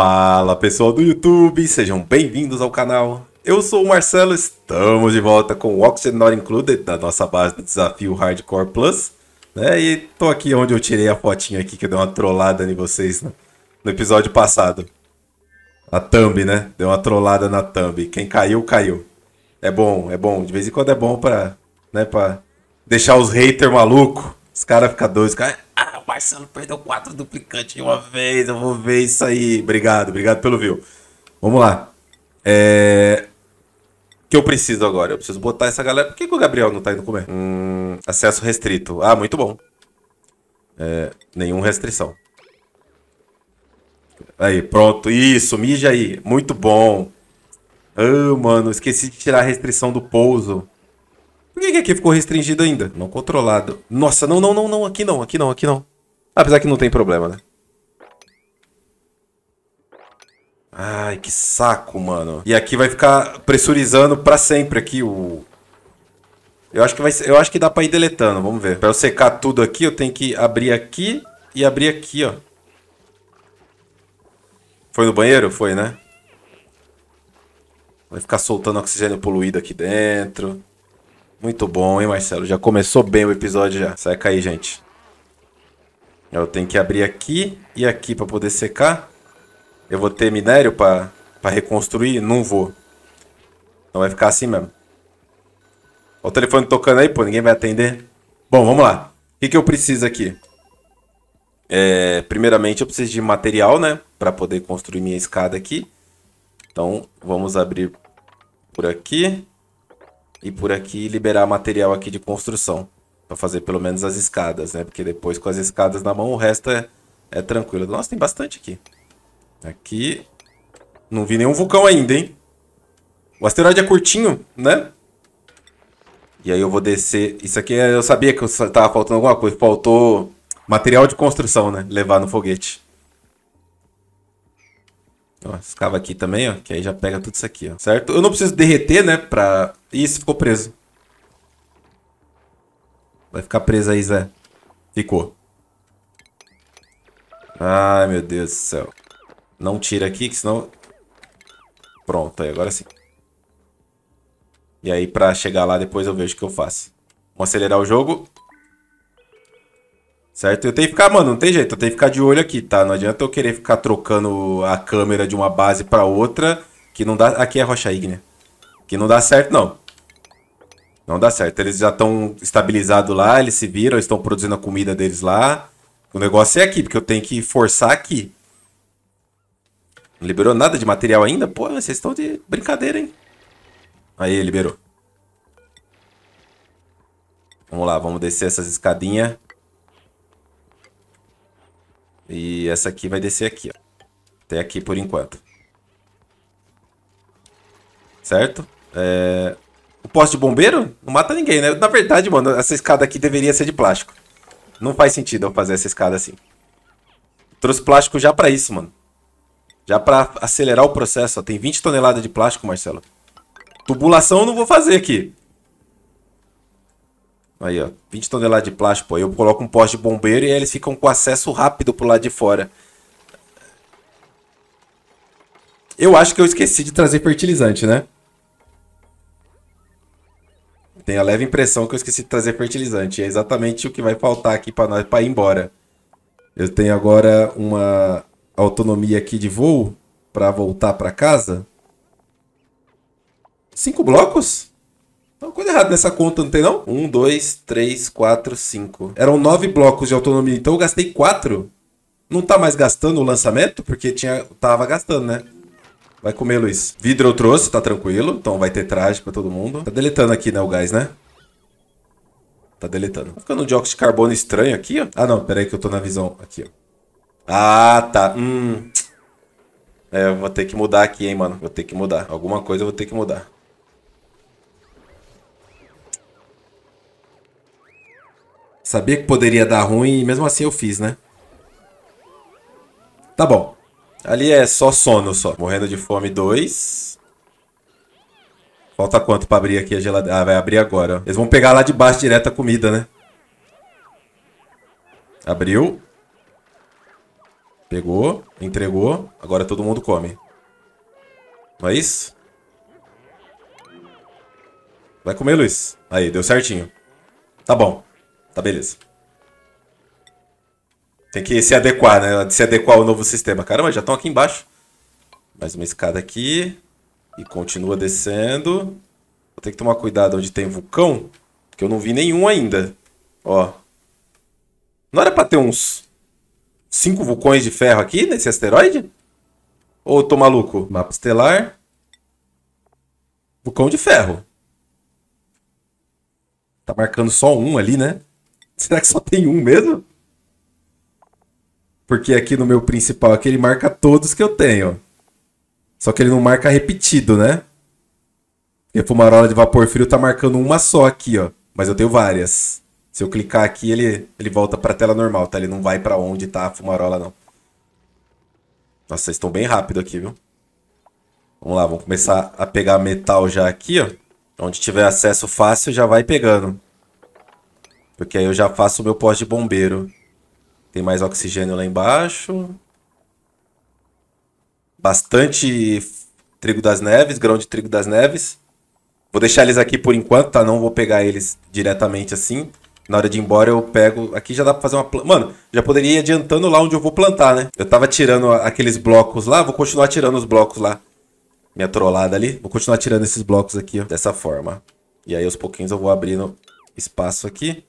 Fala pessoal do YouTube, sejam bem-vindos ao canal. Eu sou o Marcelo, estamos de volta com o Oxygen Not Included da nossa base do desafio Hardcore Plus. Né? E tô aqui onde eu tirei a fotinha aqui que deu uma trollada em vocês né? no episódio passado. A thumb, né? Deu uma trollada na thumb. Quem caiu, caiu. É bom, é bom. De vez em quando é bom pra, né, pra deixar os haters malucos. Os caras ficam doidos. Cara... Ah! Marcelo perdeu quatro duplicantes de uma vez. Eu vou ver isso aí. Obrigado, obrigado pelo view. Vamos lá. É... O que eu preciso agora? Eu preciso botar essa galera. Por que, que o Gabriel não tá indo comer? Hum, acesso restrito. Ah, muito bom. É, nenhuma restrição. Aí, pronto. Isso, mija aí. Muito bom. Ah, oh, mano, esqueci de tirar a restrição do pouso. Por que, que aqui ficou restringido ainda? Não controlado. Nossa, não, não, não, não. Aqui não, aqui não, aqui não. Apesar que não tem problema, né? Ai, que saco, mano. E aqui vai ficar pressurizando pra sempre aqui o... Eu acho que, vai eu acho que dá pra ir deletando, vamos ver. Pra eu secar tudo aqui, eu tenho que abrir aqui e abrir aqui, ó. Foi no banheiro? Foi, né? Vai ficar soltando oxigênio poluído aqui dentro. Muito bom, hein, Marcelo? Já começou bem o episódio já. Seca aí, gente. Eu tenho que abrir aqui e aqui para poder secar. Eu vou ter minério para reconstruir? Não vou. Então vai ficar assim mesmo. Olha o telefone tocando aí, pô. Ninguém vai atender. Bom, vamos lá. O que, que eu preciso aqui? É, primeiramente, eu preciso de material, né? Para poder construir minha escada aqui. Então, vamos abrir por aqui. E por aqui liberar material aqui de construção para fazer pelo menos as escadas, né? Porque depois com as escadas na mão o resto é, é tranquilo. Nossa, tem bastante aqui. Aqui. Não vi nenhum vulcão ainda, hein? O asteroide é curtinho, né? E aí eu vou descer. Isso aqui eu sabia que tava faltando alguma coisa. Faltou material de construção, né? Levar no foguete. Ó, escava aqui também, ó. Que aí já pega tudo isso aqui, ó. Certo? Eu não preciso derreter, né? Pra... Isso, ficou preso. Vai ficar presa aí, Zé. Ficou. Ai, meu Deus do céu. Não tira aqui, que senão... Pronto, aí agora sim. E aí, pra chegar lá, depois eu vejo o que eu faço. Vamos acelerar o jogo. Certo? Eu tenho que ficar, mano, não tem jeito. Eu tenho que ficar de olho aqui, tá? Não adianta eu querer ficar trocando a câmera de uma base pra outra, que não dá... Aqui é rocha ígnea. Que não dá certo, não. Não dá certo. Eles já estão estabilizados lá, eles se viram, estão produzindo a comida deles lá. O negócio é aqui, porque eu tenho que forçar aqui. Não liberou nada de material ainda? Pô, vocês estão de brincadeira, hein? Aí, liberou. Vamos lá, vamos descer essas escadinhas. E essa aqui vai descer aqui, ó. Até aqui por enquanto. Certo? É o poste de bombeiro não mata ninguém, né? Na verdade, mano, essa escada aqui deveria ser de plástico. Não faz sentido eu fazer essa escada assim. Trouxe plástico já pra isso, mano. Já pra acelerar o processo, ó. Tem 20 toneladas de plástico, Marcelo. Tubulação eu não vou fazer aqui. Aí, ó. 20 toneladas de plástico, pô. Eu coloco um poste de bombeiro e eles ficam com acesso rápido pro lado de fora. Eu acho que eu esqueci de trazer fertilizante, né? tenho a leve impressão que eu esqueci de trazer fertilizante. É exatamente o que vai faltar aqui para nós para ir embora. Eu tenho agora uma autonomia aqui de voo para voltar para casa. Cinco blocos? não tá coisa errada nessa conta, não tem não? Um, dois, três, quatro, cinco. Eram nove blocos de autonomia, então eu gastei quatro. Não tá mais gastando o lançamento? Porque tinha, tava gastando, né? Vai comer, Luiz. Vidro eu trouxe, tá tranquilo. Então vai ter traje pra todo mundo. Tá deletando aqui, né, o gás, né? Tá deletando. Tá ficando um dióxido de carbono estranho aqui, ó. Ah, não, pera aí que eu tô na visão. Aqui, ó. Ah, tá. Hum. É, eu vou ter que mudar aqui, hein, mano. Vou ter que mudar. Alguma coisa eu vou ter que mudar. Sabia que poderia dar ruim e mesmo assim eu fiz, né? Tá bom. Ali é só sono, só. Morrendo de fome, dois. Falta quanto pra abrir aqui a geladeira? Ah, vai abrir agora. Ó. Eles vão pegar lá de baixo direto a comida, né? Abriu. Pegou. Entregou. Agora todo mundo come. Não é isso? Vai comer, Luiz. Aí, deu certinho. Tá bom. Tá beleza. Tem que se adequar, né? Se adequar ao novo sistema. Caramba, já estão aqui embaixo. Mais uma escada aqui. E continua descendo. Vou ter que tomar cuidado onde tem vulcão. Que eu não vi nenhum ainda. Ó. Não era pra ter uns cinco vulcões de ferro aqui nesse asteroide? Ou tô maluco? Mapa estelar. Vulcão de ferro. Tá marcando só um ali, né? Será que só tem um mesmo? Porque aqui no meu principal aqui ele marca todos que eu tenho. Só que ele não marca repetido, né? Porque fumarola de vapor frio tá marcando uma só aqui, ó. Mas eu tenho várias. Se eu clicar aqui, ele, ele volta pra tela normal, tá? Ele não vai pra onde tá a fumarola, não. Nossa, vocês estão bem rápido aqui, viu? Vamos lá, vamos começar a pegar metal já aqui, ó. Onde tiver acesso fácil, já vai pegando. Porque aí eu já faço o meu pós de bombeiro. Tem mais oxigênio lá embaixo. Bastante trigo das neves, grão de trigo das neves. Vou deixar eles aqui por enquanto, tá? Não vou pegar eles diretamente assim. Na hora de ir embora eu pego... Aqui já dá pra fazer uma... Planta. Mano, já poderia ir adiantando lá onde eu vou plantar, né? Eu tava tirando aqueles blocos lá. Vou continuar tirando os blocos lá. Minha trollada ali. Vou continuar tirando esses blocos aqui, ó. Dessa forma. E aí aos pouquinhos eu vou abrindo espaço aqui.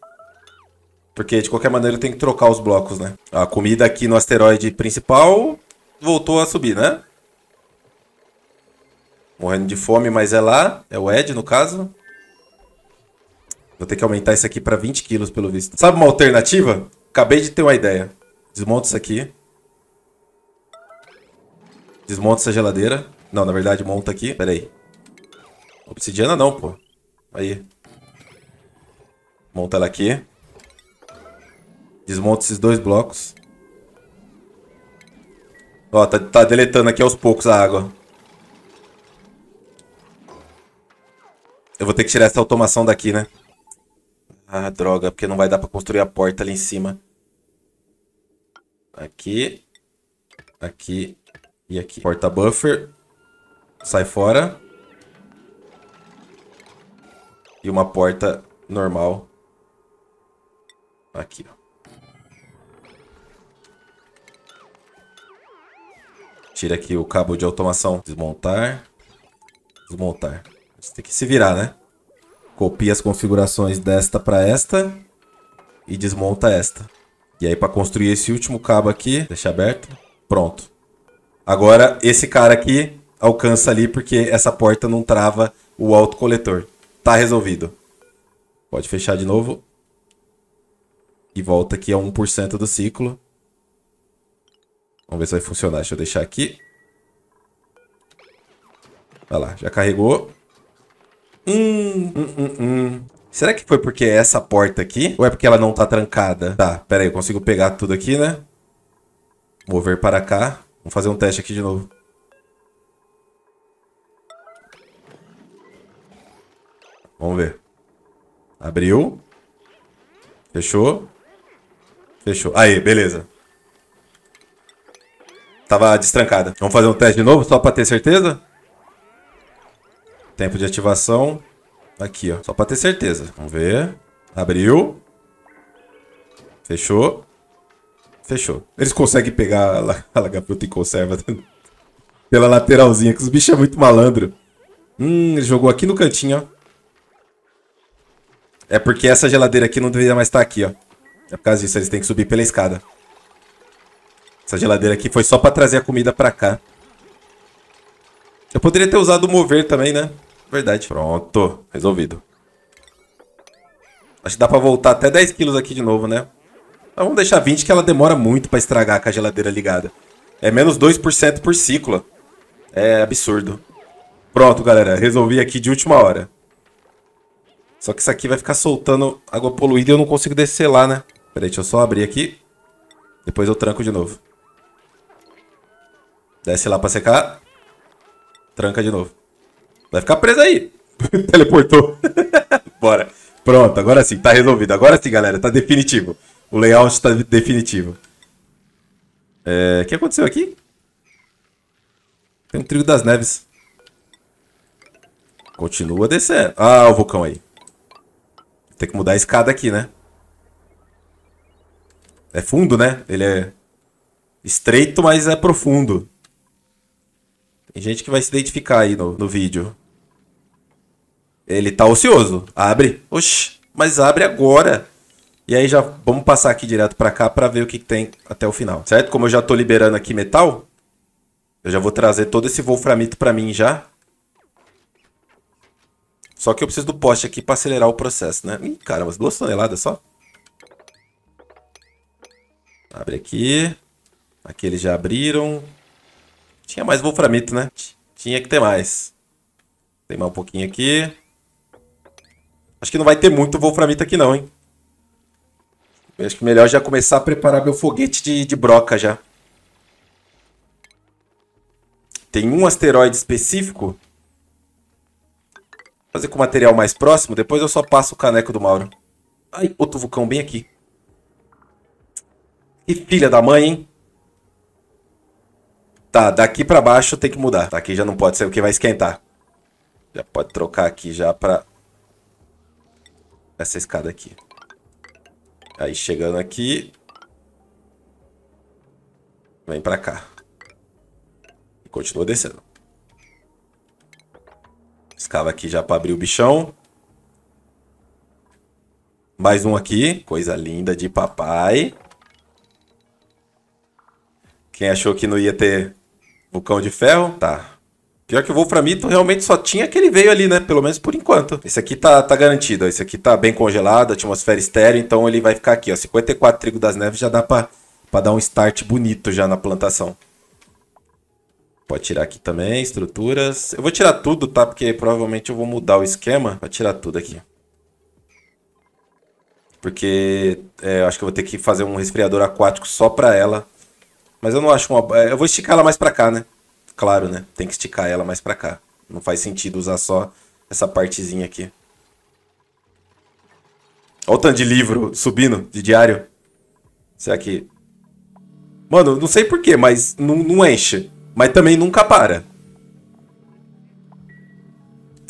Porque de qualquer maneira tem que trocar os blocos, né? A comida aqui no asteroide principal voltou a subir, né? Morrendo de fome, mas é lá. É o Ed, no caso. Vou ter que aumentar isso aqui para 20 quilos, pelo visto. Sabe uma alternativa? Acabei de ter uma ideia. Desmonta isso aqui. Desmonta essa geladeira. Não, na verdade, monta aqui. Pera aí. Obsidiana não, pô. Aí. Monta ela aqui. Desmonta esses dois blocos. Ó, tá, tá deletando aqui aos poucos a água. Eu vou ter que tirar essa automação daqui, né? Ah, droga, porque não vai dar pra construir a porta ali em cima. Aqui. Aqui. E aqui. Porta buffer. Sai fora. E uma porta normal. Aqui, ó. Tira aqui o cabo de automação. Desmontar. Desmontar. Você tem que se virar, né? Copia as configurações desta para esta. E desmonta esta. E aí, para construir esse último cabo aqui, deixa aberto. Pronto. Agora, esse cara aqui alcança ali porque essa porta não trava o autocoletor. Tá resolvido. Pode fechar de novo. E volta aqui a 1% do ciclo. Vamos ver se vai funcionar. Deixa eu deixar aqui. Vai lá, já carregou. Hum, hum, hum, hum. Será que foi porque é essa porta aqui? Ou é porque ela não tá trancada? Tá, pera aí, eu consigo pegar tudo aqui, né? Mover para cá. Vamos fazer um teste aqui de novo. Vamos ver. Abriu. Fechou. Fechou. Aí, beleza. Tava destrancada. Vamos fazer um teste de novo, só pra ter certeza? Tempo de ativação. Aqui, ó. Só pra ter certeza. Vamos ver. Abriu. Fechou. Fechou. Eles conseguem pegar a lagafruta e conserva tá? pela lateralzinha, que os bichos é muito malandro. Hum, ele jogou aqui no cantinho, ó. É porque essa geladeira aqui não deveria mais estar tá aqui, ó. É por causa disso, eles têm que subir pela escada. Essa geladeira aqui foi só pra trazer a comida pra cá. Eu poderia ter usado o mover também, né? Verdade. Pronto. Resolvido. Acho que dá pra voltar até 10 quilos aqui de novo, né? Mas vamos deixar 20 que ela demora muito pra estragar com a geladeira ligada. É menos 2% por ciclo. É absurdo. Pronto, galera. Resolvi aqui de última hora. Só que isso aqui vai ficar soltando água poluída e eu não consigo descer lá, né? Peraí, deixa eu só abrir aqui. Depois eu tranco de novo. Desce lá pra secar. Tranca de novo. Vai ficar preso aí. Teleportou. Bora. Pronto, agora sim, tá resolvido. Agora sim, galera, tá definitivo. O layout tá definitivo. É... O que aconteceu aqui? Tem um trilho das neves. Continua descendo. Ah, o vulcão aí. Tem que mudar a escada aqui, né? É fundo, né? Ele é estreito, mas é profundo. Tem gente que vai se identificar aí no, no vídeo. Ele tá ocioso. Abre. Oxi, mas abre agora. E aí já vamos passar aqui direto para cá para ver o que, que, tem até o final, certo? Como eu já tô liberando aqui metal, eu já vou trazer todo esse wolframito para mim já. Só que eu preciso do poste aqui para acelerar o processo, né? Ih, caramba, duas toneladas só. Abre aqui. Aqui eles já abriram. Tinha mais Wolframito, né? Tinha que ter mais. Teimar um pouquinho aqui. Acho que não vai ter muito Wolframito aqui não, hein? acho que melhor já começar a preparar meu foguete de, de broca já. Tem um asteroide específico. Vou fazer com o material mais próximo, depois eu só passo o caneco do Mauro. Ai, outro vulcão bem aqui. E filha da mãe, hein? Tá, daqui pra baixo tem que mudar. Tá, aqui já não pode ser porque vai esquentar. Já pode trocar aqui já pra... Essa escada aqui. Aí chegando aqui... Vem pra cá. E continua descendo. Escava aqui já pra abrir o bichão. Mais um aqui. Coisa linda de papai. Quem achou que não ia ter Vulcão de ferro, tá. Pior que o Wolframito realmente só tinha aquele veio ali, né? Pelo menos por enquanto. Esse aqui tá, tá garantido, Esse aqui tá bem congelado, atmosfera estéreo, então ele vai ficar aqui, ó. 54 trigo das neves já dá pra, pra dar um start bonito já na plantação. Pode tirar aqui também, estruturas. Eu vou tirar tudo, tá? Porque provavelmente eu vou mudar o esquema Vou tirar tudo aqui. Porque é, acho que eu vou ter que fazer um resfriador aquático só pra ela mas eu não acho uma. É, eu vou esticar ela mais pra cá, né? Claro, né? Tem que esticar ela mais pra cá. Não faz sentido usar só essa partezinha aqui. Olha o tanto de livro subindo, de diário. Será que... Mano, não sei porquê, mas não, não enche. Mas também nunca para.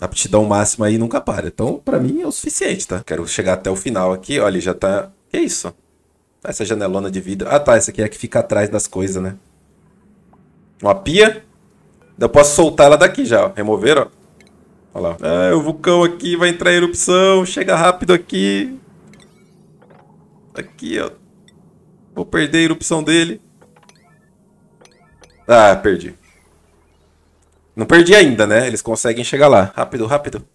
aptidão máxima aí nunca para. Então, pra mim, é o suficiente, tá? Quero chegar até o final aqui. Olha, já tá... Que isso? Tá essa janelona de vidro. Ah, tá. Essa aqui é a que fica atrás das coisas, né? Uma pia. Eu posso soltar ela daqui já, Remover, ó. Olha lá. Ah, o vulcão aqui vai entrar em erupção. Chega rápido aqui. Aqui, ó. Vou perder a erupção dele. Ah, perdi. Não perdi ainda, né? Eles conseguem chegar lá. Rápido, rápido.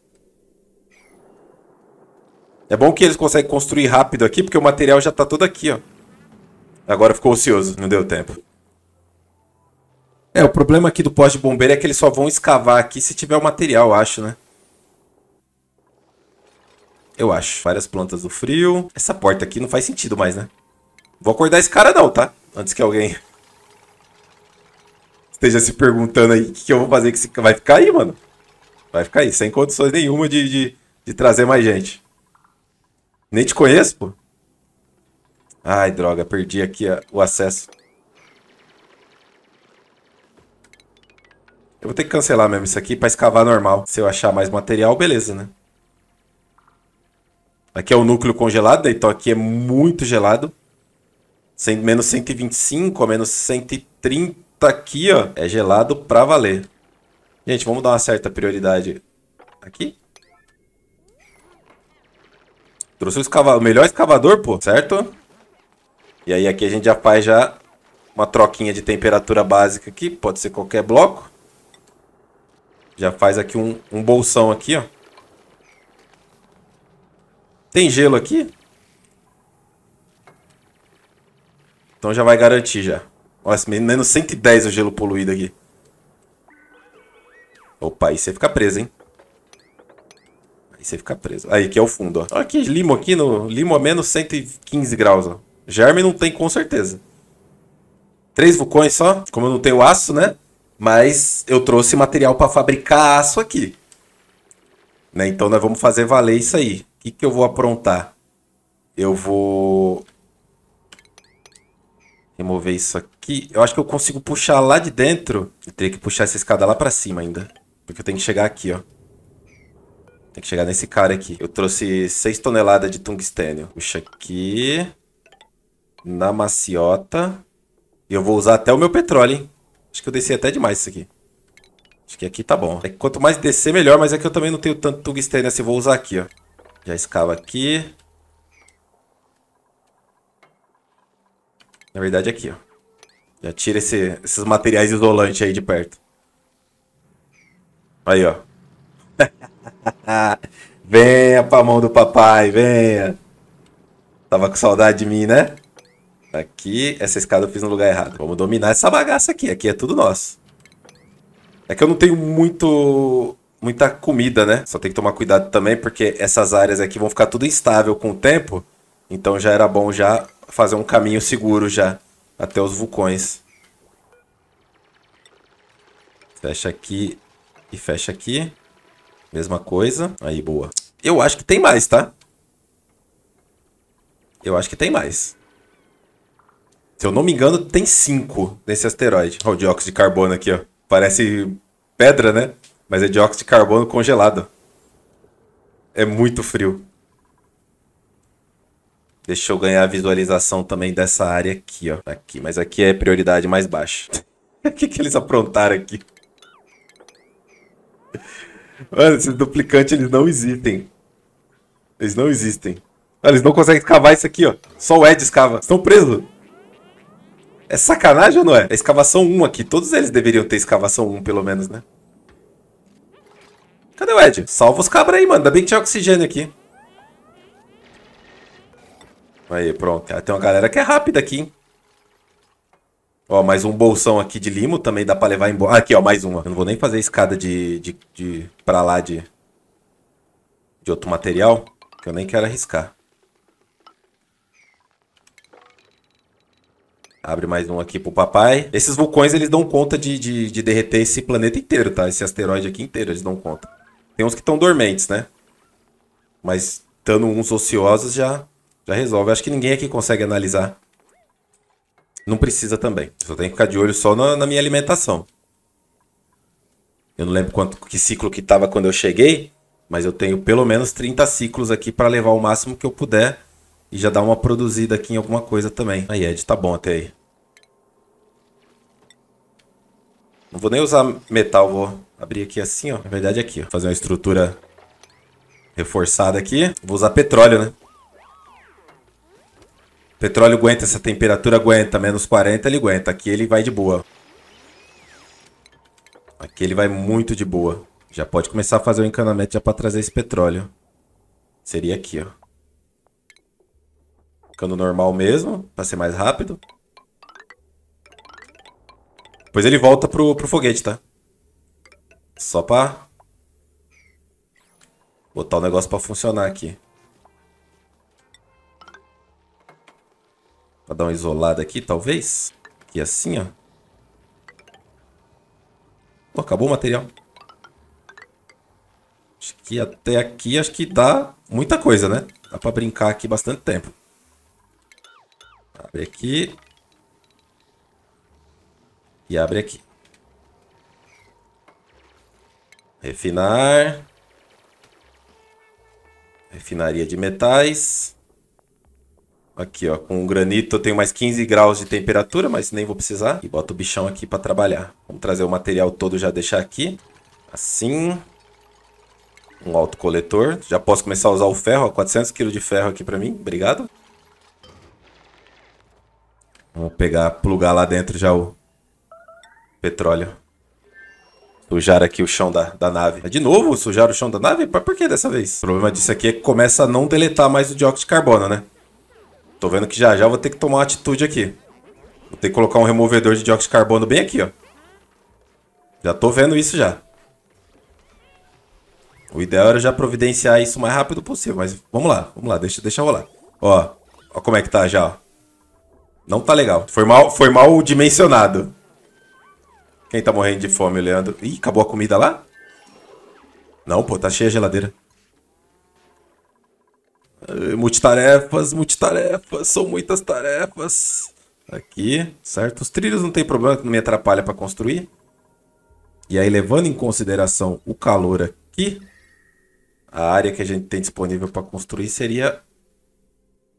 É bom que eles conseguem construir rápido aqui, porque o material já tá todo aqui, ó. Agora ficou ocioso, não deu tempo. É, o problema aqui do poste de bombeiro é que eles só vão escavar aqui se tiver o material, acho, né? Eu acho. Várias plantas do frio. Essa porta aqui não faz sentido mais, né? Vou acordar esse cara não, tá? Antes que alguém esteja se perguntando aí o que, que, eu vou fazer que esse... Vai ficar aí, mano. Vai ficar aí, sem condições nenhuma de, de, de trazer mais gente. Nem te conheço, pô. Ai, droga, perdi aqui a, o acesso. Eu vou ter que cancelar mesmo isso aqui pra escavar normal. Se eu achar mais material, beleza, né? Aqui é o núcleo congelado, né? então aqui é muito gelado. Sem, menos 125, menos 130 aqui, ó. É gelado pra valer. Gente, vamos dar uma certa prioridade aqui. Trouxe o, escava... o melhor escavador, pô, certo? E aí aqui a gente já faz já uma troquinha de temperatura básica aqui. Pode ser qualquer bloco. Já faz aqui um, um bolsão aqui, ó. Tem gelo aqui? Então já vai garantir já. Nossa, menos 110 o gelo poluído aqui. Opa, aí você fica preso, hein? Aí você fica preso. Aí que é o fundo, ó. Aqui, limo aqui, no, limo a menos 115 graus, ó. Germe não tem com certeza. Três vulcões só, como eu não tenho aço, né? Mas eu trouxe material para fabricar aço aqui. Né? Então nós vamos fazer valer isso aí. O que, que eu vou aprontar? Eu vou... Remover isso aqui. Eu acho que eu consigo puxar lá de dentro. Eu teria que puxar essa escada lá para cima ainda. Porque eu tenho que chegar aqui, ó. Tem que chegar nesse cara aqui. Eu trouxe 6 toneladas de tungstênio. Puxa aqui. Na maciota. E eu vou usar até o meu petróleo, hein? Acho que eu desci até demais isso aqui. Acho que aqui tá bom. É quanto mais descer, melhor. Mas é que eu também não tenho tanto tungstênio assim. Vou usar aqui, ó. Já escava aqui. Na verdade, aqui, ó. Já tira esse, esses materiais isolantes aí de perto. Aí, ó. venha pra mão do papai, venha. Tava com saudade de mim, né? Aqui, essa escada eu fiz no lugar errado. Vamos dominar essa bagaça aqui. Aqui é tudo nosso. É que eu não tenho muito muita comida, né? Só tem que tomar cuidado também, porque essas áreas aqui vão ficar tudo instável com o tempo. Então já era bom já fazer um caminho seguro já até os vulcões. Fecha aqui e fecha aqui. Mesma coisa. Aí, boa. Eu acho que tem mais, tá? Eu acho que tem mais. Se eu não me engano, tem cinco nesse asteroide. Olha o dióxido de carbono aqui, ó. Parece pedra, né? Mas é dióxido de carbono congelado. É muito frio. Deixa eu ganhar a visualização também dessa área aqui, ó. Aqui, mas aqui é prioridade mais baixa. O que, que eles aprontaram aqui? Mano, esses duplicantes, eles não existem. Eles não existem. Eles não conseguem escavar isso aqui, ó. Só o Ed escava. Estão presos. É sacanagem ou não é? É escavação 1 aqui. Todos eles deveriam ter escavação 1, pelo menos, né? Cadê o Ed? Salva os cabras aí, mano. Ainda bem que tinha oxigênio aqui. Aí, pronto. Tem uma galera que é rápida aqui, hein? Ó, mais um bolsão aqui de limo também dá pra levar embora. Ah, aqui, ó, mais uma. Eu não vou nem fazer escada de, de, de pra lá de, de outro material, que eu nem quero arriscar. Abre mais um aqui pro papai. Esses vulcões, eles dão conta de, de, de derreter esse planeta inteiro, tá? Esse asteroide aqui inteiro, eles dão conta. Tem uns que estão dormentes, né? Mas, estando uns ociosos, já, já resolve. Acho que ninguém aqui consegue analisar não precisa também. Só tem que ficar de olho só na, na minha alimentação. Eu não lembro quanto que ciclo que estava quando eu cheguei, mas eu tenho pelo menos 30 ciclos aqui para levar o máximo que eu puder e já dar uma produzida aqui em alguma coisa também. Aí, Ed, tá bom até aí. Não vou nem usar metal, vou abrir aqui assim, ó. Na verdade, é aqui, ó. Fazer uma estrutura reforçada aqui. Vou usar petróleo, né? Petróleo aguenta essa temperatura, aguenta. Menos 40 ele aguenta. Aqui ele vai de boa. Aqui ele vai muito de boa. Já pode começar a fazer o encanamento já para trazer esse petróleo. Seria aqui, ó. Ficando normal mesmo, para ser mais rápido. Depois ele volta pro, pro foguete, tá? Só pra... Botar o negócio pra funcionar aqui. Pra dar uma isolada aqui, talvez. Aqui assim, ó. acabou o material. Acho que até aqui, acho que dá muita coisa, né? Dá pra brincar aqui bastante tempo. Abre aqui. E abre aqui. Refinar. Refinaria de metais. Aqui, ó, com o granito eu tenho mais 15 graus de temperatura, mas nem vou precisar. E bota o bichão aqui para trabalhar. Vamos trazer o material todo já deixar aqui. Assim. Um autocoletor. Já posso começar a usar o ferro, ó, 400 kg de ferro aqui para mim. Obrigado. Vamos pegar, plugar lá dentro já o petróleo. Sujar aqui o chão da, da nave. De novo, sujar o chão da nave? Por, por que dessa vez? O problema disso aqui é que começa a não deletar mais o dióxido de carbono, né? Tô vendo que já já vou ter que tomar uma atitude aqui. Vou ter que colocar um removedor de dióxido de carbono bem aqui, ó. Já tô vendo isso já. O ideal era já providenciar isso o mais rápido possível, mas vamos lá, vamos lá, deixa, deixa rolar. Ó, ó como é que tá já, ó. Não tá legal. Foi mal, foi mal dimensionado. Quem tá morrendo de fome, Leandro? Ih, acabou a comida lá? Não, pô, tá cheia a geladeira. Eh, multitarefas, multitarefas, são muitas tarefas. Aqui, certo? Os trilhos não tem problema, não me atrapalha para construir. E aí, levando em consideração o calor aqui, a área que a gente tem disponível para construir seria...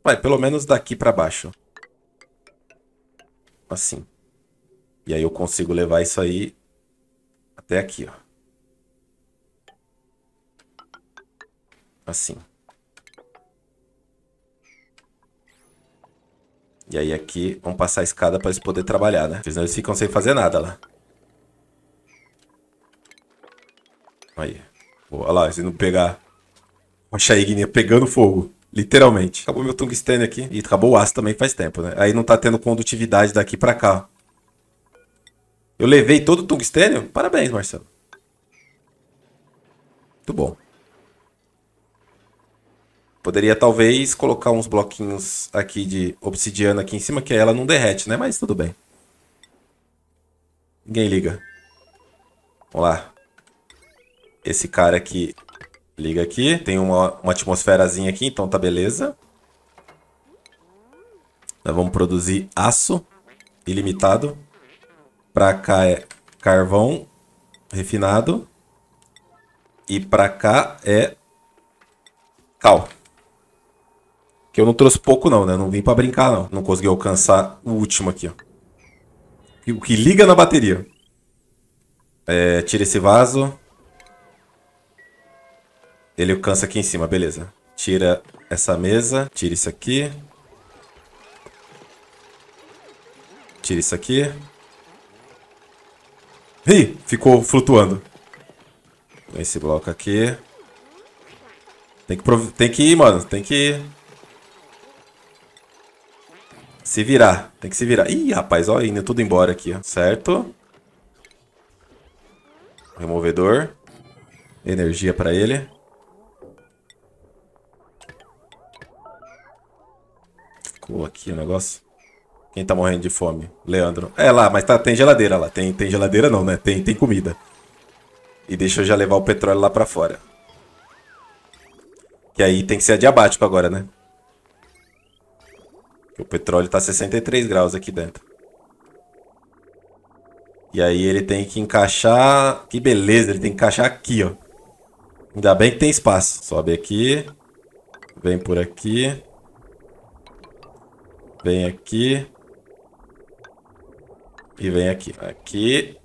Vai, pelo menos daqui para baixo. Assim. E aí eu consigo levar isso aí até aqui, ó. Assim. E aí aqui, vamos passar a escada pra eles poderem trabalhar, né? senão eles ficam sem fazer nada lá. Aí. Olha lá, se não pegar... Rocha ignia pegando fogo. Literalmente. Acabou meu tungstênio aqui. E acabou o aço também faz tempo, né? Aí não tá tendo condutividade daqui pra cá. Eu levei todo o tungstênio? Parabéns, Marcelo. Muito bom. Poderia talvez colocar uns bloquinhos aqui de obsidiana aqui em cima, que ela não derrete, né? Mas tudo bem. Ninguém liga. Vamos lá. Esse cara aqui liga aqui. Tem uma, uma atmosferazinha aqui, então tá beleza. Nós vamos produzir aço ilimitado. Pra cá é carvão refinado. E pra cá é cal. Que eu não trouxe pouco não, né? Não vim para brincar não. Não consegui alcançar o último aqui, ó. O que liga na bateria. É, tira esse vaso. Ele alcança aqui em cima, beleza. Tira essa mesa. Tira isso aqui. Tira isso aqui. Ih, ficou flutuando. Esse bloco aqui. Tem que, tem que ir, mano. Tem que ir. Se virar. Tem que se virar. Ih, rapaz, ó, indo tudo embora aqui, ó. Certo. Removedor. Energia pra ele. Ficou aqui o negócio. Quem tá morrendo de fome? Leandro. É lá, mas tá, tem geladeira lá. Tem, tem geladeira não, né? Tem, tem comida. E deixa eu já levar o petróleo lá pra fora. Que aí tem que ser adiabático agora, né? O petróleo está 63 graus aqui dentro. E aí ele tem que encaixar. Que beleza, ele tem que encaixar aqui, ó. Ainda bem que tem espaço. Sobe aqui. Vem por aqui. Vem aqui. E vem aqui. Aqui.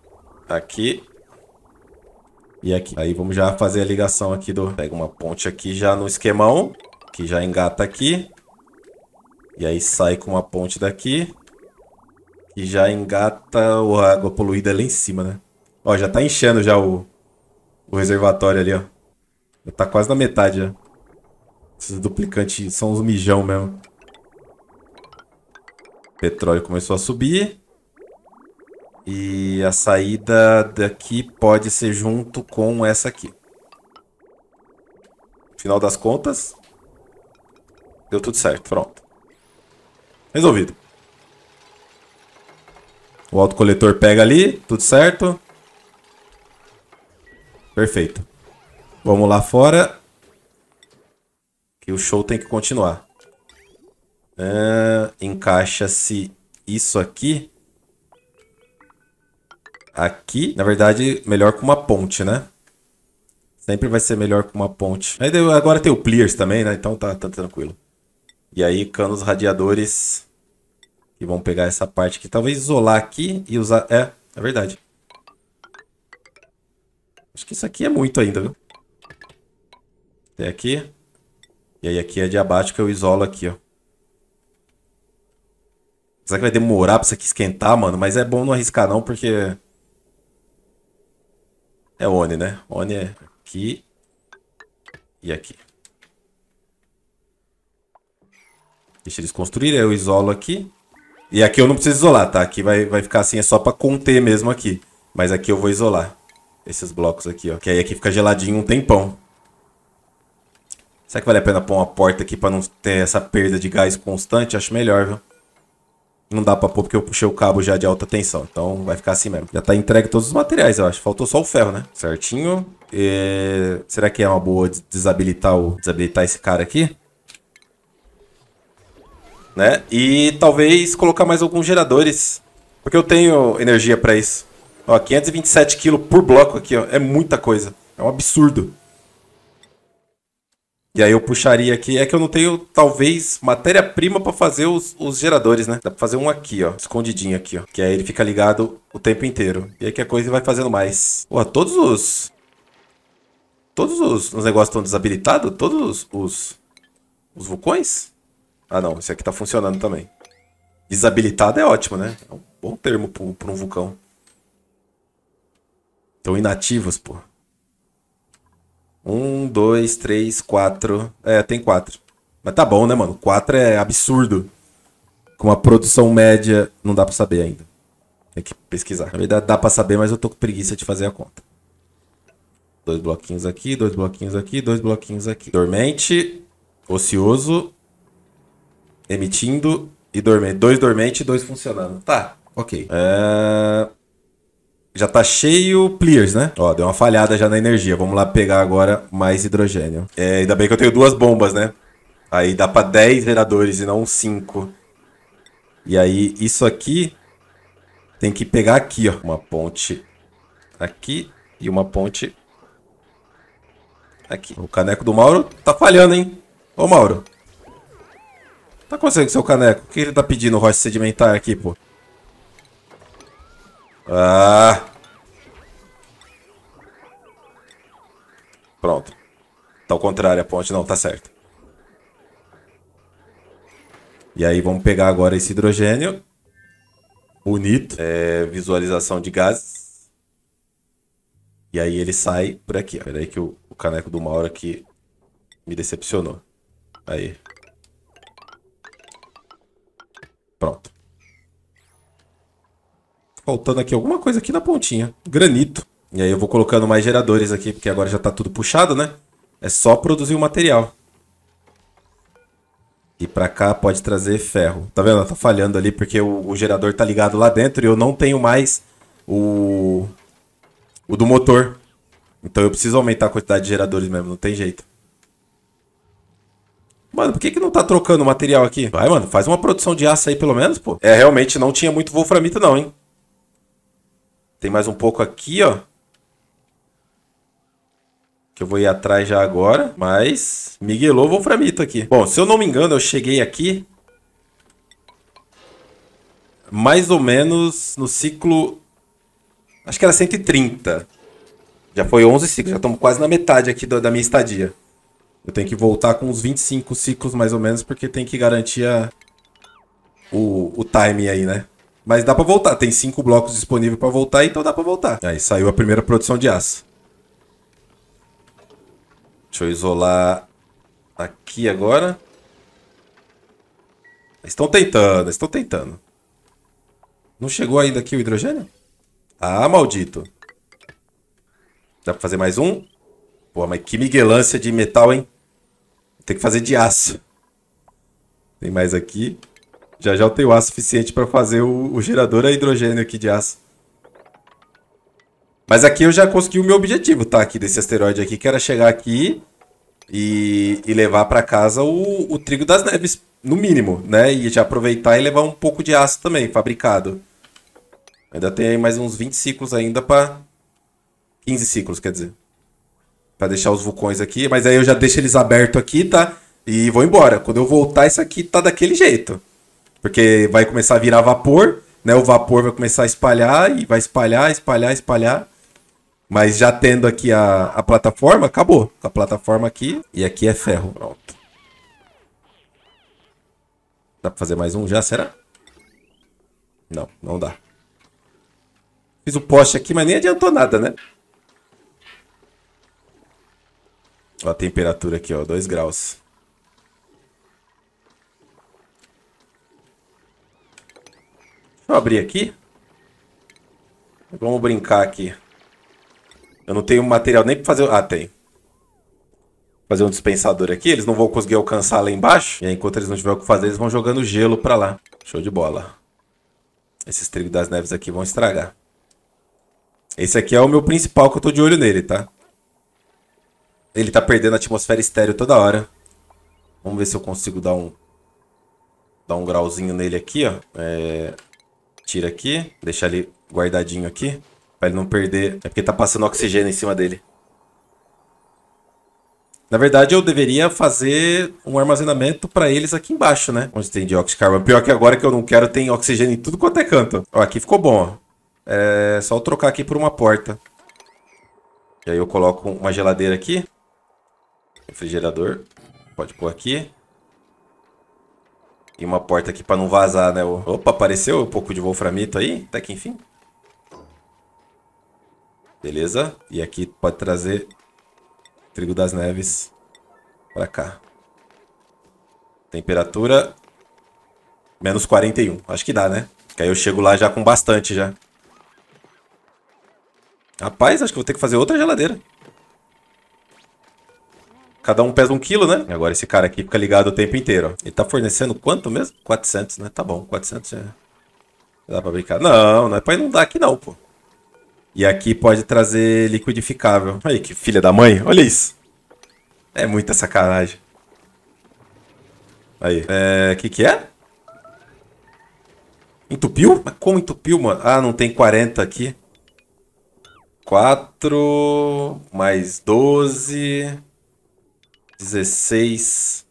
Aqui. E aqui. Aí vamos já fazer a ligação aqui do... Pega uma ponte aqui já no esquemão. Que já engata aqui. E aí sai com uma ponte daqui. E já engata o água poluída lá em cima, né? Ó, já tá enchendo já o, o reservatório ali, ó. Já tá quase na metade, já. Esses duplicantes são os mijão mesmo. petróleo começou a subir. E a saída daqui pode ser junto com essa aqui. Final das contas, deu tudo certo, pronto. Resolvido. O autocoletor pega ali, tudo certo. Perfeito. Vamos lá fora. Que o show tem que continuar. É, encaixa-se isso aqui. Aqui, na verdade, melhor com uma ponte, né? Sempre vai ser melhor com uma ponte. agora tem o Pliers também, né? Então tá, tá tranquilo. E aí canos radiadores que vão pegar essa parte aqui. Talvez isolar aqui e usar... É, é verdade. Acho que isso aqui é muito ainda, viu? Até aqui. E aí aqui é diabática, eu isolo aqui, ó. Será que vai demorar pra isso aqui esquentar, mano? Mas é bom não arriscar não, porque... É ONI, né? ONI é aqui e aqui. Deixa eles construírem, eu isolo aqui. E aqui eu não preciso isolar, tá? Aqui vai, vai ficar assim, é só pra conter mesmo aqui. Mas aqui eu vou isolar esses blocos aqui, ó. Que aí aqui fica geladinho um tempão. Será que vale a pena pôr uma porta aqui pra não ter essa perda de gás constante? Acho melhor, viu? Não dá pra pôr porque eu puxei o cabo já de alta tensão. Então vai ficar assim mesmo. Já tá entregue todos os materiais, eu acho. Faltou só o ferro, né? Certinho. E... Será que é uma boa desabilitar, o... desabilitar esse cara aqui? né? E talvez colocar mais alguns geradores, porque eu tenho energia para isso. Ó, 527 kg por bloco aqui, ó, é muita coisa. É um absurdo. E aí eu puxaria aqui, é que eu não tenho, talvez, matéria-prima para fazer os, os, geradores, né? Dá para fazer um aqui, ó, escondidinho aqui, ó. Que aí ele fica ligado o tempo inteiro. E aí que a coisa vai fazendo mais. ó todos os... Todos os, os negócios estão desabilitados? Todos os, os... Os vulcões? Ah, não. Esse aqui tá funcionando também. Desabilitado é ótimo, né? É um bom termo pra um vulcão. Estão inativos, pô. Um, dois, três, quatro. É, tem quatro. Mas tá bom, né, mano? Quatro é absurdo. Com uma produção média, não dá pra saber ainda. Tem que pesquisar. Na verdade, dá pra saber, mas eu tô com preguiça de fazer a conta. Dois bloquinhos aqui, dois bloquinhos aqui, dois bloquinhos aqui. Dormente, ocioso, emitindo e dormente. Dois dormentes e dois funcionando. Tá, ok. É... Já tá cheio Pliers, né? Ó, deu uma falhada já na energia. Vamos lá pegar agora mais hidrogênio. É, ainda bem que eu tenho duas bombas, né? Aí dá pra 10 geradores e não 5. E aí, isso aqui tem que pegar aqui, ó. Uma ponte aqui e uma ponte aqui. O caneco do Mauro tá falhando, hein? Ô, Mauro. Tá conseguindo seu caneco? O que ele tá pedindo, rocha sedimentar aqui, pô? Ah! Pronto. Tá ao contrário a ponte. Não, tá certo. E aí vamos pegar agora esse hidrogênio. Bonito. É, visualização de gases. E aí ele sai por aqui. Ó. Pera aí que o, o caneco do Mauro aqui me decepcionou. Aí. Pronto. Faltando aqui alguma coisa aqui na pontinha. Granito. E aí eu vou colocando mais geradores aqui, porque agora já está tudo puxado, né? É só produzir o material. E para cá pode trazer ferro. Tá vendo? tá falhando ali porque o, o, gerador tá ligado lá dentro e eu não tenho mais o, o do motor. Então eu preciso aumentar a quantidade de geradores mesmo, não tem jeito. Mano, por que, que não tá trocando o material aqui? Vai, mano, faz uma produção de aço aí pelo menos, pô. É, realmente não tinha muito wolframito não, hein? Tem mais um pouco aqui, ó. Que eu vou ir atrás já agora. Mas miguelou wolframito aqui. Bom, se eu não me engano, eu cheguei aqui... Mais ou menos no ciclo... Acho que era 130. Já foi 11 ciclos, já estamos quase na metade aqui do, da minha estadia. Eu tenho que voltar com uns 25 ciclos mais ou menos, porque tem que garantir a... o, o time aí, né? Mas dá pra voltar, tem cinco blocos disponíveis pra voltar, então dá pra voltar. Aí saiu a primeira produção de aço. Deixa eu isolar aqui agora. Estão tentando, estão tentando. Não chegou ainda aqui o hidrogênio? Ah, maldito. Dá pra fazer mais um? Pô, mas que miguelância de metal, hein? Tem que fazer de aço. Tem mais aqui. Já já eu tenho aço suficiente para fazer o, o, gerador a hidrogênio aqui de aço. Mas aqui eu já consegui o meu objetivo, tá? Aqui desse asteroide aqui, que era chegar aqui e, e levar para casa o, o trigo das neves, no mínimo, né? E já aproveitar e levar um pouco de aço também, fabricado. Ainda tem mais uns 20 ciclos ainda para... 15 ciclos, quer dizer para deixar os vulcões aqui, mas aí eu já deixo eles abertos aqui, tá? E vou embora. Quando eu voltar, isso aqui tá daquele jeito. Porque vai começar a virar vapor, né? O vapor vai começar a espalhar e vai espalhar, espalhar, espalhar. Mas já tendo aqui a, a plataforma, acabou. A plataforma aqui e aqui é ferro. Pronto. Dá pra fazer mais um já, será? Não, não dá. Fiz o poste aqui, mas nem adiantou nada, né? Ó a temperatura aqui, ó, 2 graus. Deixa eu abrir aqui. Vamos brincar aqui. Eu não tenho material nem pra fazer... Ah, tem. Fazer um dispensador aqui. Eles não vão conseguir alcançar lá embaixo. E aí, enquanto eles não tiverem o que fazer, eles vão jogando gelo pra lá. Show de bola. Esses trigo das neves aqui vão estragar. Esse aqui é o meu principal que eu tô de olho nele, tá? Ele tá perdendo a atmosfera estéreo toda hora. Vamos ver se eu consigo dar um... Dar um grauzinho nele aqui, ó. É, tira aqui. Deixar ele guardadinho aqui. Pra ele não perder... É porque tá passando oxigênio em cima dele. Na verdade, eu deveria fazer um armazenamento para eles aqui embaixo, né? Onde tem dióxido de carbono. Pior que agora que eu não quero, tem oxigênio em tudo quanto é canto. Ó, aqui ficou bom, ó. É só eu trocar aqui por uma porta. E aí eu coloco uma geladeira aqui. Refrigerador. Pode pôr aqui. E uma porta aqui para não vazar, né? Opa, apareceu um pouco de wolframito aí. Tá Até que enfim. Beleza. E aqui pode trazer trigo das neves para cá. Temperatura menos 41. Acho que dá, né? Que aí eu chego lá já com bastante já. Rapaz, acho que vou ter que fazer outra geladeira. Cada um pesa um quilo, né? Agora esse cara aqui fica ligado o tempo inteiro. Ele tá fornecendo quanto mesmo? 400, né? Tá bom, 400 é... Dá pra brincar. Não, não é pra inundar aqui não, pô. E aqui pode trazer liquidificável. Olha aí que filha da mãe, olha isso. É muita sacanagem. Aí, é... Que que é? Entupiu? Mas como entupiu, mano? Ah, não tem 40 aqui. 4 mais 12... 16,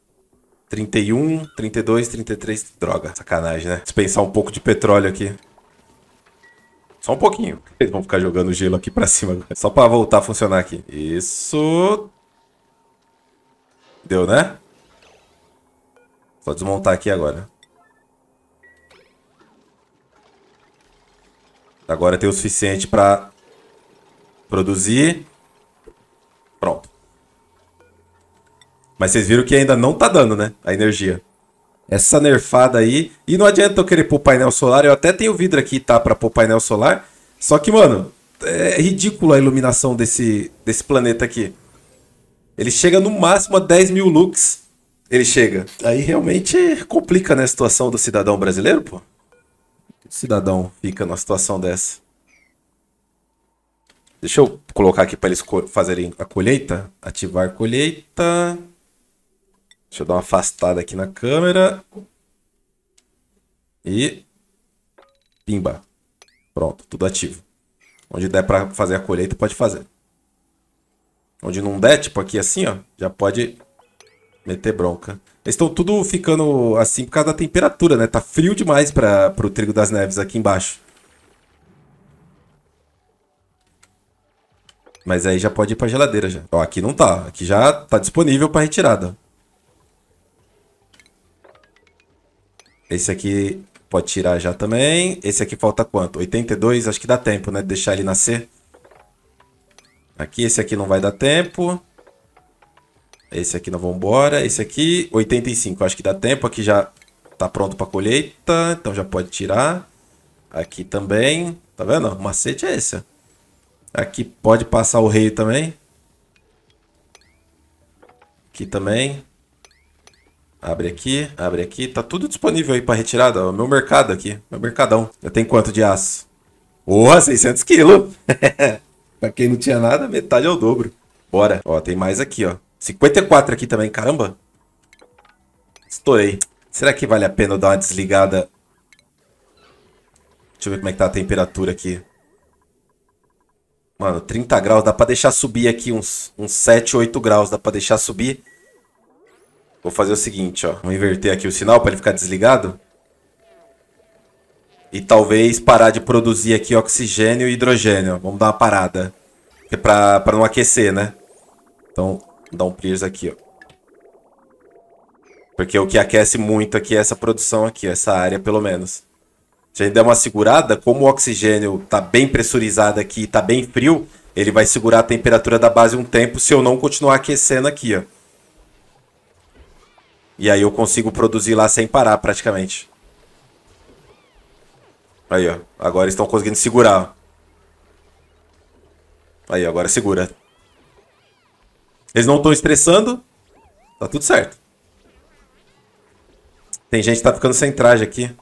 31, 32, 33. Droga, sacanagem, né? Dispensar um pouco de petróleo aqui. Só um pouquinho. Eles vão ficar jogando gelo aqui pra cima. Só pra voltar a funcionar aqui. Isso. Deu, né? Só desmontar aqui agora. Agora tem o suficiente pra produzir. Pronto. Mas vocês viram que ainda não tá dando, né? A energia. Essa nerfada aí. E não adianta eu querer pôr painel solar. Eu até tenho vidro aqui, tá? Pra pôr painel solar. Só que, mano, é ridícula a iluminação desse, desse planeta aqui. Ele chega no máximo a 10 mil lux. Ele chega. Aí realmente complica, né? A situação do cidadão brasileiro, pô. O cidadão fica numa situação dessa. Deixa eu colocar aqui para eles fazerem a colheita. Ativar colheita. Deixa eu dar uma afastada aqui na câmera. E. Pimba. Pronto, tudo ativo. Onde der para fazer a colheita, pode fazer. Onde não der, tipo aqui assim, ó, já pode meter bronca. Eles estão tudo ficando assim por causa da temperatura, né? Tá frio demais para o trigo das neves aqui embaixo. Mas aí já pode ir para geladeira já. Ó, aqui não tá. Aqui já tá disponível para retirada. Esse aqui pode tirar já também. Esse aqui falta quanto? 82? Acho que dá tempo, né? Deixar ele nascer. Aqui, esse aqui não vai dar tempo. Esse aqui não vamos embora. Esse aqui, 85. Acho que dá tempo. Aqui já tá pronto para colheita. Então já pode tirar. Aqui também. Tá vendo? O macete é esse. Aqui pode passar o rei também. Aqui também. Abre aqui, abre aqui. Tá tudo disponível aí para retirada. meu mercado aqui, meu mercadão. Já tem quanto de aço? Porra, 600 quilos. pra quem não tinha nada, metade é o dobro. Bora. Ó, tem mais aqui, ó. 54 aqui também, caramba. Estourei. Será que vale a pena eu dar uma desligada? Deixa eu ver como é que tá a temperatura aqui. Mano, 30 graus. Dá pra deixar subir aqui uns, uns 7, 8 graus. Dá pra deixar subir. Vou fazer o seguinte, ó. Vou inverter aqui o sinal para ele ficar desligado. E talvez parar de produzir aqui oxigênio e hidrogênio. Vamos dar uma parada. É pra, pra não aquecer, né? Então, dá um please aqui, ó. Porque o que aquece muito aqui é essa produção aqui, essa área pelo menos. Se a gente der uma segurada, como o oxigênio está bem pressurizado aqui e está bem frio, ele vai segurar a temperatura da base um tempo se eu não continuar aquecendo aqui, ó. E aí eu consigo produzir lá sem parar, praticamente. Aí, ó. Agora estão conseguindo segurar. Aí, agora segura. Eles não estão estressando. Tá tudo certo. Tem gente que tá ficando sem traje aqui.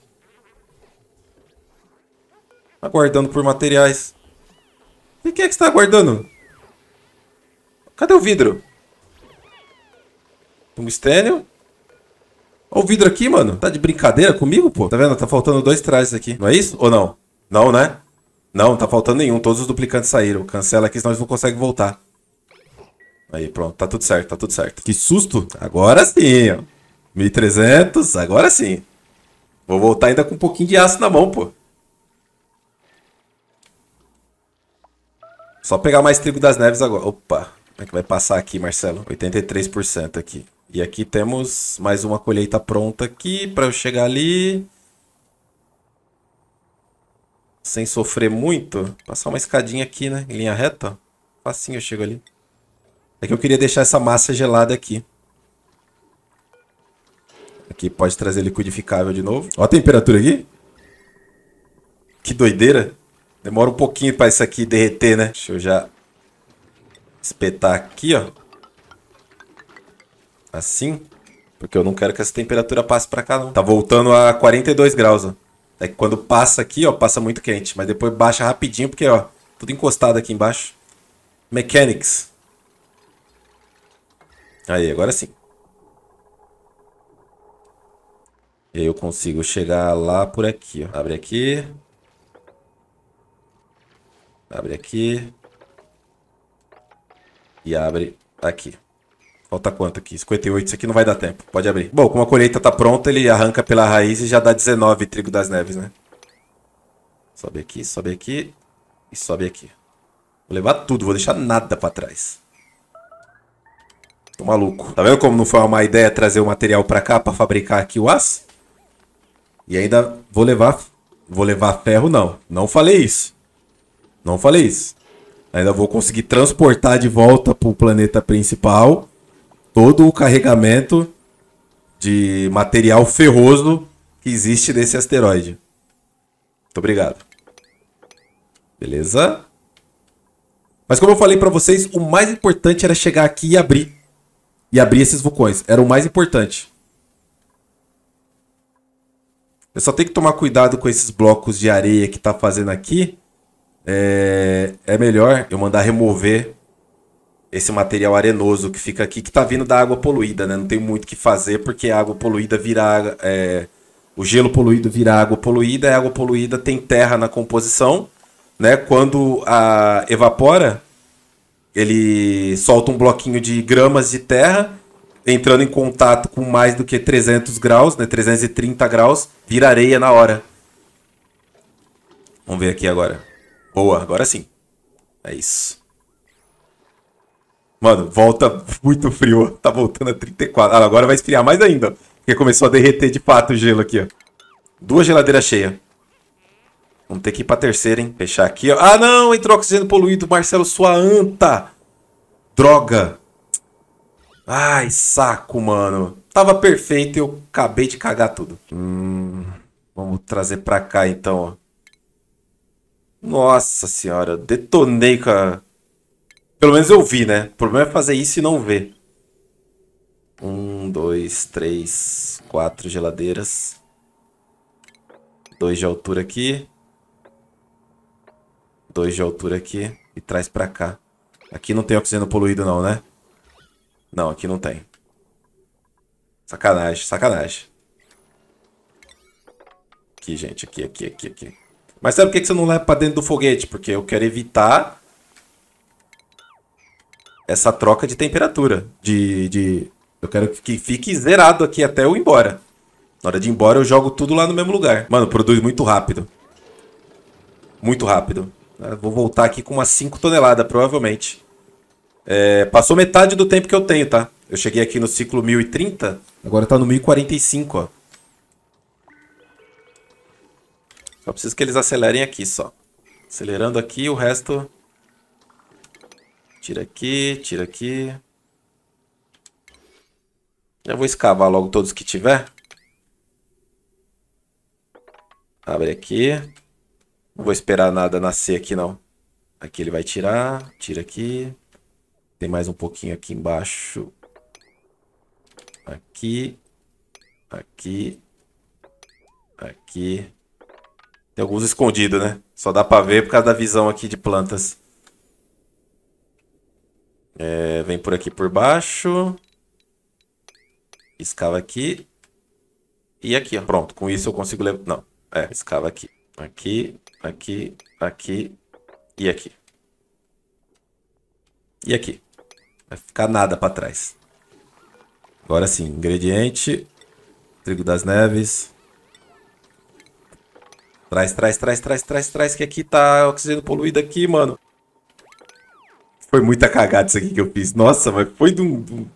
Aguardando por materiais. E quem é que está aguardando? Cadê o vidro? Tungstênio. Olha o vidro aqui, mano. Tá de brincadeira comigo, pô? Tá vendo? Tá faltando dois trajes aqui. Não é isso? Ou não? Não, né? Não, tá faltando nenhum. Todos os duplicantes saíram. Cancela aqui, senão eles não conseguem voltar. Aí, pronto. Tá tudo certo, tá tudo certo. Que susto! Agora sim, ó. 1300, agora sim. Vou voltar ainda com um pouquinho de aço na mão, pô. Só pegar mais trigo das neves agora. Opa, como é que vai passar aqui, Marcelo? 83% aqui. E aqui temos mais uma colheita pronta aqui para eu chegar ali. Sem sofrer muito. Passar uma escadinha aqui, né? Em linha reta. Facinho eu chego ali. É que eu queria deixar essa massa gelada aqui. Aqui pode trazer liquidificável de novo. Olha a temperatura aqui. Que doideira. Demora um pouquinho para isso aqui derreter, né? Deixa eu já espetar aqui, ó. Assim. Porque eu não quero que essa temperatura passe pra cá, não. Tá voltando a 42 graus, ó. É que quando passa aqui, ó, passa muito quente. Mas depois baixa rapidinho, porque, ó, tudo encostado aqui embaixo. Mechanics. Aí, agora sim. E aí eu consigo chegar lá por aqui, ó. Abre aqui. Abre aqui. E abre aqui. Falta quanto aqui? 58, isso aqui não vai dar tempo. Pode abrir. Bom, como a colheita tá pronta, ele arranca pela raiz e já dá 19 trigo das neves, né? Sobe aqui, sobe aqui e sobe aqui. Vou levar tudo, vou deixar nada pra trás. Tô maluco. Tá vendo como não foi uma má ideia trazer o material pra cá pra fabricar aqui o aço? E ainda vou levar... Vou levar ferro, não. Não falei isso. Não falei isso. Ainda vou conseguir transportar de volta pro planeta principal todo o carregamento de material ferroso que existe nesse asteroide. Muito obrigado. Beleza? Mas como eu falei para vocês, o mais importante era chegar aqui e abrir. E abrir esses vulcões. Era o mais importante. Eu só tenho que tomar cuidado com esses blocos de areia que tá fazendo aqui. É, é melhor eu mandar remover esse material arenoso que fica aqui, que está vindo da água poluída, né? Não tem muito o que fazer, porque a água poluída vira. É, o gelo poluído vira água poluída, e a água poluída tem terra na composição, né? Quando a evapora, ele solta um bloquinho de gramas de terra, entrando em contato com mais do que 300 graus, né? 330 graus, vira areia na hora. Vamos ver aqui agora. Boa, agora sim. É isso. Mano, volta muito frio. Tá voltando a 34. Ah, agora vai esfriar mais ainda. Porque começou a derreter de fato o gelo aqui, ó. Duas geladeiras cheias. Vamos ter que ir pra terceira, hein? Fechar aqui, ó. Ah, não! Entrou oxigênio poluído. Marcelo, sua anta! Droga! Ai, saco, mano. Tava perfeito e eu acabei de cagar tudo. Hum, vamos trazer pra cá, então, ó. Nossa senhora, detonei com a pelo menos eu vi, né? O problema é fazer isso e não ver. Um, dois, três, quatro geladeiras. Dois de altura aqui. Dois de altura aqui. E traz pra cá. Aqui não tem oxigênio poluído não, né? Não, aqui não tem. Sacanagem, sacanagem. Aqui, gente. Aqui, aqui, aqui, aqui. Mas sabe por que você não leva pra dentro do foguete? Porque eu quero evitar essa troca de temperatura. De, de Eu quero que fique zerado aqui até eu ir embora. Na hora de ir embora, eu jogo tudo lá no mesmo lugar. Mano, produz muito rápido. Muito rápido. vou voltar aqui com umas 5 toneladas, provavelmente. É, passou metade do tempo que eu tenho, tá? Eu cheguei aqui no ciclo 1030, agora tá no 1045, ó. Só preciso que eles acelerem aqui, só. Acelerando aqui, o resto... Tira aqui, tira aqui. Já vou escavar logo todos que tiver. Abre aqui. Não vou esperar nada nascer aqui, não. Aqui ele vai tirar. Tira aqui. Tem mais um pouquinho aqui embaixo. Aqui. Aqui. Aqui. Tem alguns escondidos, né? Só dá pra ver por causa da visão aqui de plantas. É, vem por aqui por baixo. Escava aqui. E aqui, ó. Pronto, com isso eu consigo levar... Não, é, escava aqui. Aqui, aqui, aqui e aqui. E aqui. Vai ficar nada para trás. Agora sim, ingrediente. Trigo das neves. Traz, traz, traz, traz, traz, traz, que aqui tá oxigênio poluído aqui, mano. Foi muita cagada isso aqui que eu fiz. Nossa, mas foi de um, de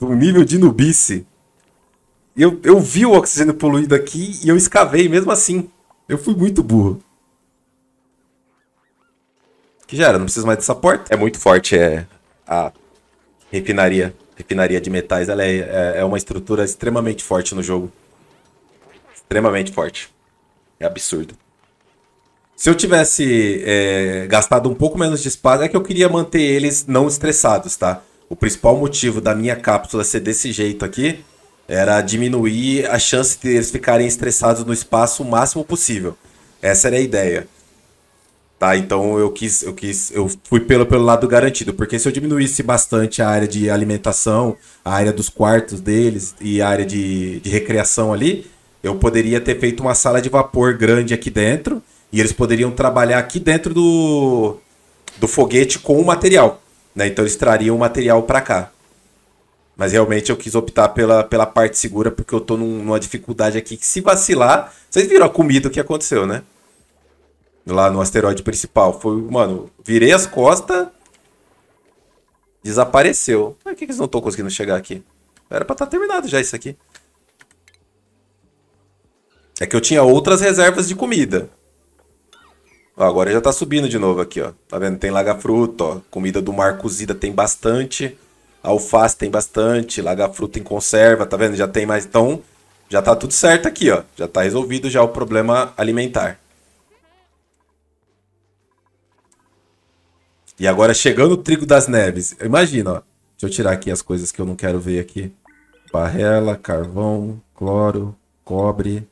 um nível de nubice. Eu, eu vi o oxigênio poluído aqui e eu escavei mesmo assim. Eu fui muito burro. Que já era, não precisa mais dessa porta. É muito forte é, a refinaria. Refinaria de metais. Ela é, é, é uma estrutura extremamente forte no jogo. Extremamente forte. É absurdo. Se eu tivesse é, gastado um pouco menos de espaço, é que eu queria manter eles não estressados, tá? O principal motivo da minha cápsula ser desse jeito aqui era diminuir a chance de eles ficarem estressados no espaço o máximo possível. Essa era a ideia. Tá, então eu quis, eu quis, eu fui pelo, pelo lado garantido, porque se eu diminuísse bastante a área de alimentação, a área dos quartos deles e a área de, de recreação ali, eu poderia ter feito uma sala de vapor grande aqui dentro e eles poderiam trabalhar aqui dentro do, do foguete com o material. Né? Então eles trariam o material para cá. Mas realmente eu quis optar pela, pela parte segura, porque eu tô num, numa dificuldade aqui que se vacilar. Vocês viram a comida que aconteceu, né? Lá no asteroide principal. Foi, mano, virei as costas. Desapareceu. Por que, que eles não estão conseguindo chegar aqui? Era pra estar tá terminado já isso aqui. É que eu tinha outras reservas de comida. Ó, agora já tá subindo de novo aqui, ó. Tá vendo? Tem lagafruto, ó. Comida do mar cozida tem bastante. Alface tem bastante. Lagafruto em conserva, tá vendo? Já tem mais. Então, já tá tudo certo aqui, ó. Já tá resolvido já o problema alimentar. E agora chegando o trigo das neves. Imagina, ó. Deixa eu tirar aqui as coisas que eu não quero ver aqui. Barrela, carvão, cloro, cobre,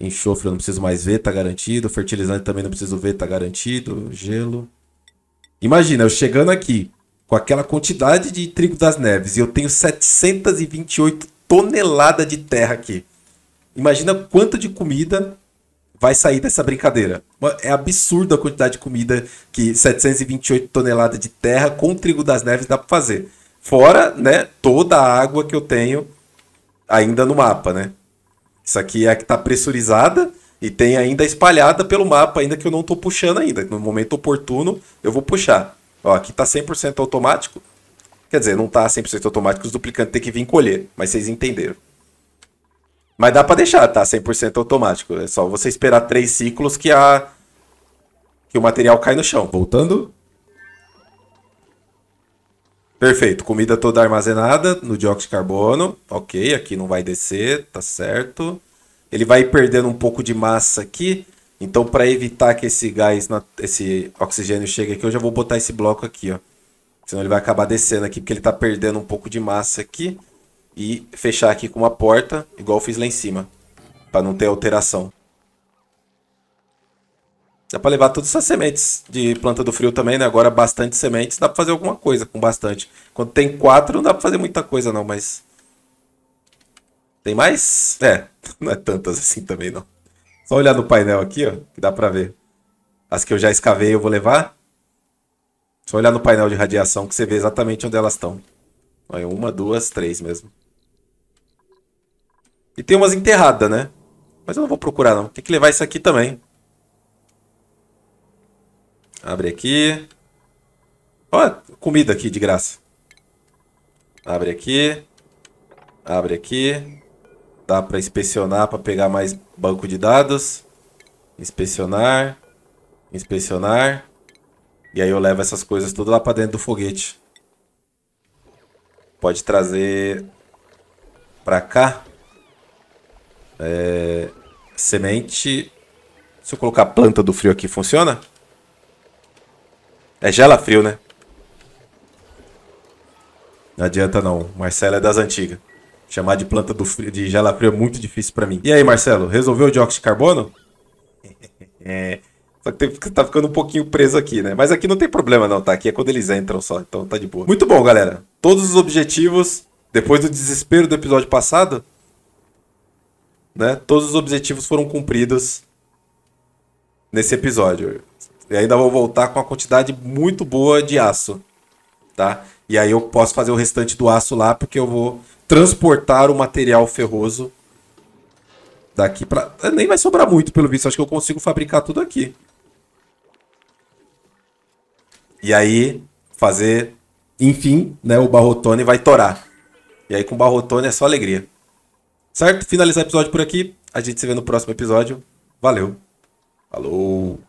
Enxofre eu não preciso mais ver, tá garantido. Fertilizante também não preciso ver, tá garantido. Gelo. Imagina, eu chegando aqui com aquela quantidade de trigo das neves e eu tenho 728 toneladas de terra aqui. Imagina quanto de comida vai sair dessa brincadeira. É absurda a quantidade de comida que 728 toneladas de terra com trigo das neves dá para fazer. Fora, né, toda a água que eu tenho ainda no mapa, né? Isso aqui é a que está pressurizada e tem ainda espalhada pelo mapa, ainda que eu não estou puxando ainda. No momento oportuno, eu vou puxar. Ó, aqui está 100% automático. Quer dizer, não está 100% automático, os duplicantes têm que vir colher, mas vocês entenderam. Mas dá para deixar, tá? 100% automático. É só você esperar três ciclos que a que o material cai no chão. Voltando, Perfeito. Comida toda armazenada no dióxido de carbono. Ok, aqui não vai descer, tá certo. Ele vai perdendo um pouco de massa aqui. Então, para evitar que esse gás, esse oxigênio chegue aqui, eu já vou botar esse bloco aqui, ó. Senão ele vai acabar descendo aqui, porque ele está perdendo um pouco de massa aqui. E fechar aqui com uma porta, igual eu fiz lá em cima. Para não ter alteração. Dá para levar todas essas sementes de planta do frio também, né? Agora bastante sementes, dá para fazer alguma coisa com bastante. Quando tem quatro, não dá para fazer muita coisa não, mas... Tem mais? É, não é tantas assim também não. Só olhar no painel aqui, ó, que dá para ver. As que eu já escavei eu vou levar. Só olhar no painel de radiação que você vê exatamente onde elas estão. Olha, uma, duas, três mesmo. E tem umas enterradas, né? Mas eu não vou procurar não. Tem que levar isso aqui também. Abre aqui. Ó, comida aqui de graça. Abre aqui. Abre aqui. Dá para inspecionar para pegar mais banco de dados. Inspecionar. Inspecionar. E aí eu levo essas coisas tudo lá para dentro do foguete. Pode trazer para cá. É, semente. Se eu colocar a planta do frio aqui, funciona? É gela frio, né? Não adianta não. Marcelo é das antigas. Chamar de planta do frio, de gela frio é muito difícil para mim. E aí, Marcelo, resolveu o dióxido de carbono? é. Só que tá ficando um pouquinho preso aqui, né? Mas aqui não tem problema não, tá? Aqui é quando eles entram só, então tá de boa. Muito bom, galera. Todos os objetivos, depois do desespero do episódio passado, né? Todos os objetivos foram cumpridos nesse episódio. E ainda vou voltar com uma quantidade muito boa de aço, tá? E aí eu posso fazer o restante do aço lá, porque eu vou transportar o material ferroso daqui pra... Nem vai sobrar muito, pelo visto. Acho que eu consigo fabricar tudo aqui. E aí, fazer... Enfim, né, o Barrotone vai torar. E aí com o Barrotone é só alegria. Certo? Finalizar o episódio por aqui. A gente se vê no próximo episódio. Valeu. Falou.